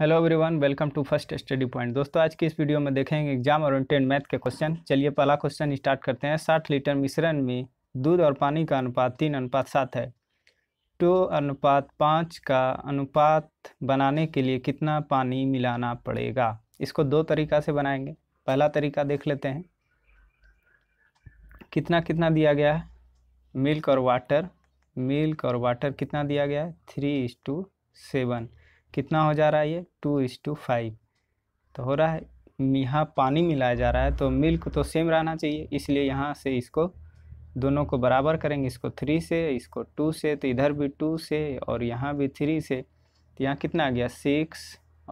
hello everyone welcome to first study point दोस्तों आज की इस वीडियो में देखेंगे एग्जाम और इंटेंट मैथ के क्वेश्चन चलिए पहला क्वेश्चन स्टार्ट करते हैं साठ लीटर मिश्रण में दूध और पानी का अनुपात तीन अनुपात सात है टू तो अनुपात पाँच का अनुपात बनाने के लिए कितना पानी मिलाना पड़ेगा इसको दो तरीका से बनाएंगे पहला तरीका देख लेते हैं कितना कितना दिया गया है मिल्क और वाटर मिल्क और वाटर कितना दिया गया है थ्री इस टू सेवन कितना हो जा रहा है ये टू इस टू फाइव तो हो रहा है यहाँ पानी मिलाया जा रहा है तो मिल्क तो सेम रहना चाहिए इसलिए यहाँ से इसको दोनों को बराबर करेंगे इसको थ्री से इसको टू से तो इधर भी टू से और यहाँ भी थ्री से तो यहाँ कितना आ गया सिक्स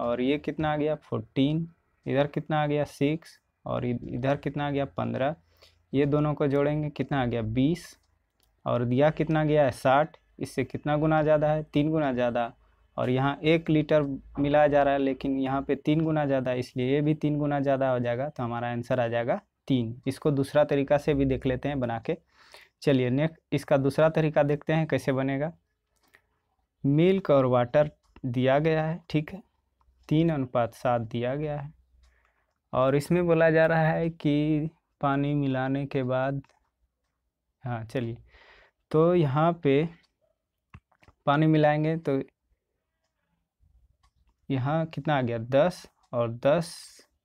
और ये कितना आ गया फोर्टीन इधर कितना आ गया सिक्स और इधर कितना आ गया पंद्रह ये दोनों को जोड़ेंगे कितना आ गया बीस और दिया कितना गया है साठ इससे कितना गुना ज़्यादा है तीन गुना ज़्यादा और यहाँ एक लीटर मिलाया जा रहा है लेकिन यहाँ पे तीन गुना ज़्यादा इसलिए ये भी तीन गुना ज़्यादा हो जाएगा तो हमारा आंसर आ जाएगा तीन इसको दूसरा तरीका से भी देख लेते हैं बना के चलिए नेक्स्ट इसका दूसरा तरीका देखते हैं कैसे बनेगा मिल्क और वाटर दिया गया है ठीक है तीन अनुपात सात दिया गया है और इसमें बोला जा रहा है कि पानी मिलाने के बाद हाँ चलिए तो यहाँ पे पानी मिलाएंगे तो यहाँ कितना आ गया दस और दस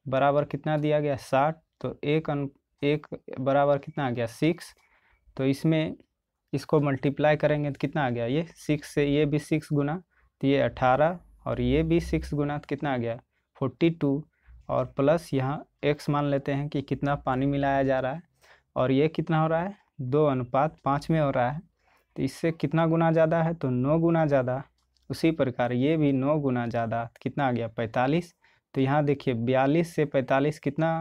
बराबर कितना दिया गया साठ तो एक अन एक बराबर कितना आ गया सिक्स तो इसमें इसको मल्टीप्लाई करेंगे तो कितना आ गया ये सिक्स से ये भी सिक्स गुना तो ये अठारह और ये भी सिक्स गुना तो कितना आ गया फोर्टी टू और प्लस यहाँ एक्स मान लेते हैं कि कितना पानी मिलाया जा रहा है और ये कितना हो रहा है दो अनुपात पाँच में हो रहा है तो इससे कितना गुना ज़्यादा है तो नौ गुना ज़्यादा उसी प्रकार ये भी नौ गुना ज़्यादा कितना आ गया पैंतालीस तो यहाँ देखिए बयालीस से पैंतालीस कितना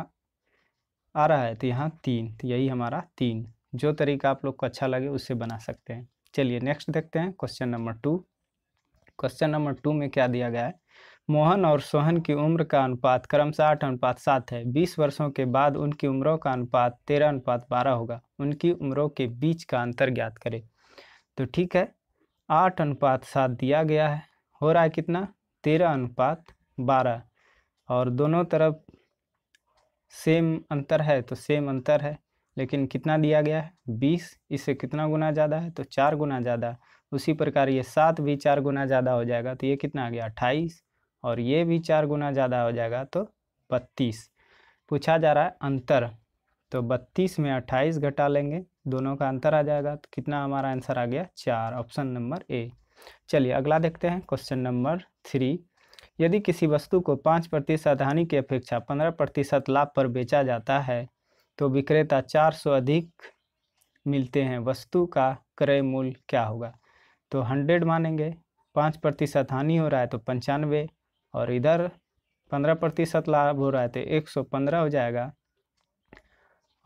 आ रहा है तो यहाँ तीन तो यही हमारा तीन जो तरीका आप लोग को अच्छा लगे उससे बना सकते हैं चलिए नेक्स्ट देखते हैं question number two question number two में क्या दिया गया है मोहन और सोहन की उम्र का अनुपात क्रमशः आठ अनुपात सात है बीस वर्षों के बाद उनकी उम्रों का अनुपात तेरह अनुपात बारह होगा उनकी उम्रों के बीच का अंतर ज्ञात करें तो ठीक है आठ अनुपात सात दिया गया है हो रहा है कितना तेरह अनुपात बारह और दोनों तरफ सेम अंतर है तो सेम अंतर है लेकिन कितना दिया गया है बीस इससे कितना गुना ज़्यादा है तो चार गुना ज़्यादा उसी प्रकार ये सात भी चार गुना ज़्यादा हो जाएगा तो ये कितना आ गया अट्ठाईस और ये भी चार गुना ज़्यादा हो जाएगा तो बत्तीस पूछा जा रहा है अंतर तो बत्तीस में अट्ठाईस घटा लेंगे दोनों का अंतर आ जाएगा तो कितना हमारा आंसर आ गया चार ऑप्शन नंबर ए चलिए अगला देखते हैं क्वेश्चन नंबर थ्री यदि किसी वस्तु को पाँच प्रतिशत हानि की अपेक्षा पंद्रह प्रतिशत लाभ पर बेचा जाता है तो विक्रेता चार सौ अधिक मिलते हैं वस्तु का क्रय मूल्य क्या होगा तो हंड्रेड मानेंगे पाँच प्रतिशत हानि हो रहा है तो पंचानवे और इधर पंद्रह प्रतिशत लाभ हो रहा है तो एक सौ पंद्रह हो जाएगा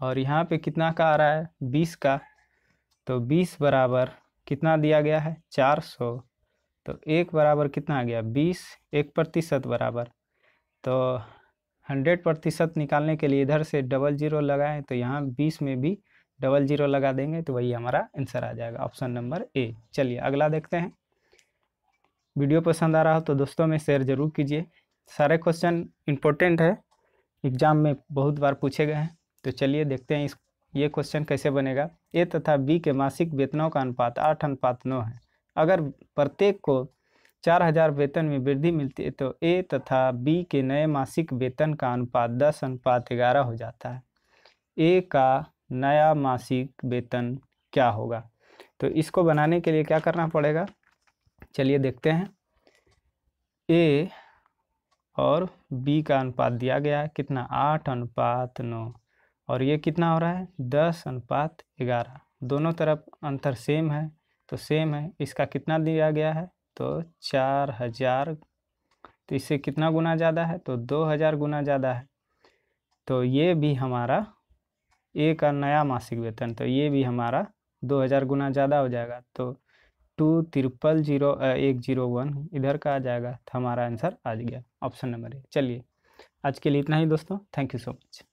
और यहाँ पे कितना का आ रहा है बीस का तो बीस बराबर कितना दिया गया है चार सौ तो एक बराबर कितना आ गया बीस एक प्रतिशत बराबर तो हंड्रेड प्रतिशत निकालने के लिए इधर से डबल जीरो लगाएं तो यहाँ बीस में भी डबल जीरो लगा देंगे तो वही हमारा आंसर आ जाएगा ऑप्शन नंबर ए चलिए अगला देखते हैं वीडियो पसंद आ रहा हो तो दोस्तों में शेयर जरूर कीजिए सारे क्वेश्चन इंपॉर्टेंट है एग्ज़ाम में बहुत बार पूछे गए हैं तो चलिए देखते हैं इस ये क्वेश्चन कैसे बनेगा ए तथा बी के मासिक वेतनों का अनुपात आठ अनुपात नौ है अगर प्रत्येक को चार हजार वेतन में वृद्धि मिलती है तो ए तथा बी के नए मासिक वेतन का अनुपात दस अनुपात ग्यारह हो जाता है ए का नया मासिक वेतन क्या होगा तो इसको बनाने के लिए क्या करना पड़ेगा चलिए देखते हैं ए और बी का अनुपात दिया गया है कितना आठ अनुपात नौ और ये कितना हो रहा है दस अनुपात ग्यारह दोनों तरफ अंतर सेम है तो सेम है इसका कितना दिया गया है तो चार हज़ार तो इससे कितना गुना ज़्यादा है तो दो हज़ार गुना ज़्यादा है तो ये भी हमारा ए का नया मासिक वेतन तो ये भी हमारा दो हज़ार गुना ज़्यादा हो जाएगा तो टू ट्रिपल जीरो एक जीरो वन इधर का आ जाएगा तो हमारा आंसर आ गया ऑप्शन नंबर ए चलिए आज के लिए इतना ही दोस्तों थैंक यू सो मच